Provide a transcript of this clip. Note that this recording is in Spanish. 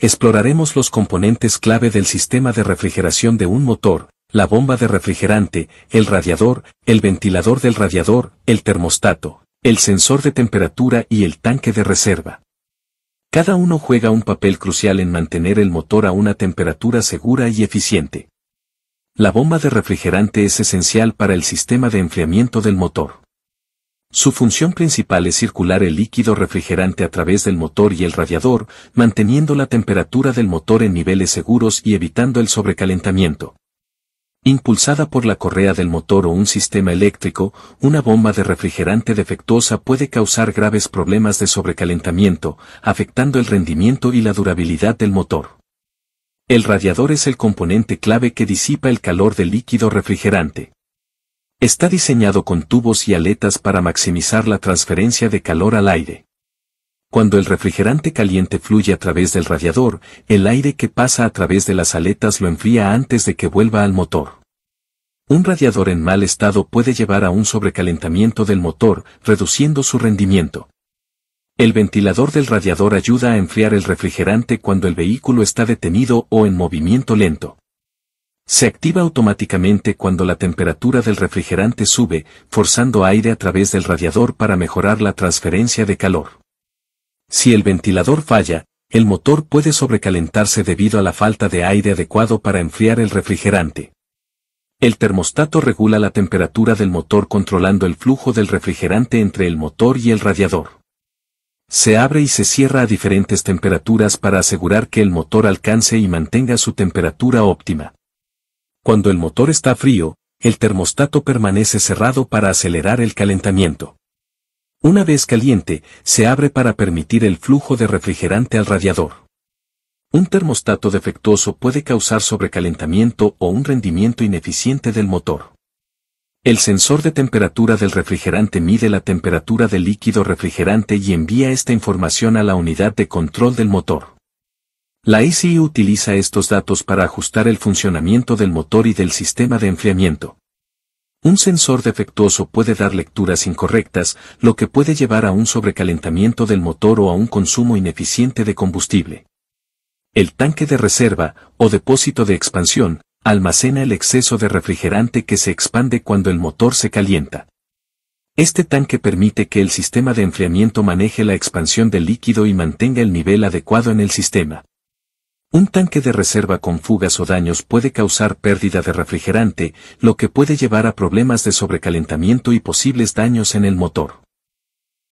exploraremos los componentes clave del sistema de refrigeración de un motor, la bomba de refrigerante, el radiador, el ventilador del radiador, el termostato, el sensor de temperatura y el tanque de reserva. Cada uno juega un papel crucial en mantener el motor a una temperatura segura y eficiente. La bomba de refrigerante es esencial para el sistema de enfriamiento del motor. Su función principal es circular el líquido refrigerante a través del motor y el radiador, manteniendo la temperatura del motor en niveles seguros y evitando el sobrecalentamiento. Impulsada por la correa del motor o un sistema eléctrico, una bomba de refrigerante defectuosa puede causar graves problemas de sobrecalentamiento, afectando el rendimiento y la durabilidad del motor. El radiador es el componente clave que disipa el calor del líquido refrigerante. Está diseñado con tubos y aletas para maximizar la transferencia de calor al aire. Cuando el refrigerante caliente fluye a través del radiador, el aire que pasa a través de las aletas lo enfría antes de que vuelva al motor. Un radiador en mal estado puede llevar a un sobrecalentamiento del motor, reduciendo su rendimiento. El ventilador del radiador ayuda a enfriar el refrigerante cuando el vehículo está detenido o en movimiento lento. Se activa automáticamente cuando la temperatura del refrigerante sube, forzando aire a través del radiador para mejorar la transferencia de calor. Si el ventilador falla, el motor puede sobrecalentarse debido a la falta de aire adecuado para enfriar el refrigerante. El termostato regula la temperatura del motor controlando el flujo del refrigerante entre el motor y el radiador. Se abre y se cierra a diferentes temperaturas para asegurar que el motor alcance y mantenga su temperatura óptima. Cuando el motor está frío, el termostato permanece cerrado para acelerar el calentamiento. Una vez caliente, se abre para permitir el flujo de refrigerante al radiador. Un termostato defectuoso puede causar sobrecalentamiento o un rendimiento ineficiente del motor. El sensor de temperatura del refrigerante mide la temperatura del líquido refrigerante y envía esta información a la unidad de control del motor. La ICI utiliza estos datos para ajustar el funcionamiento del motor y del sistema de enfriamiento. Un sensor defectuoso puede dar lecturas incorrectas, lo que puede llevar a un sobrecalentamiento del motor o a un consumo ineficiente de combustible. El tanque de reserva, o depósito de expansión, almacena el exceso de refrigerante que se expande cuando el motor se calienta. Este tanque permite que el sistema de enfriamiento maneje la expansión del líquido y mantenga el nivel adecuado en el sistema. Un tanque de reserva con fugas o daños puede causar pérdida de refrigerante, lo que puede llevar a problemas de sobrecalentamiento y posibles daños en el motor.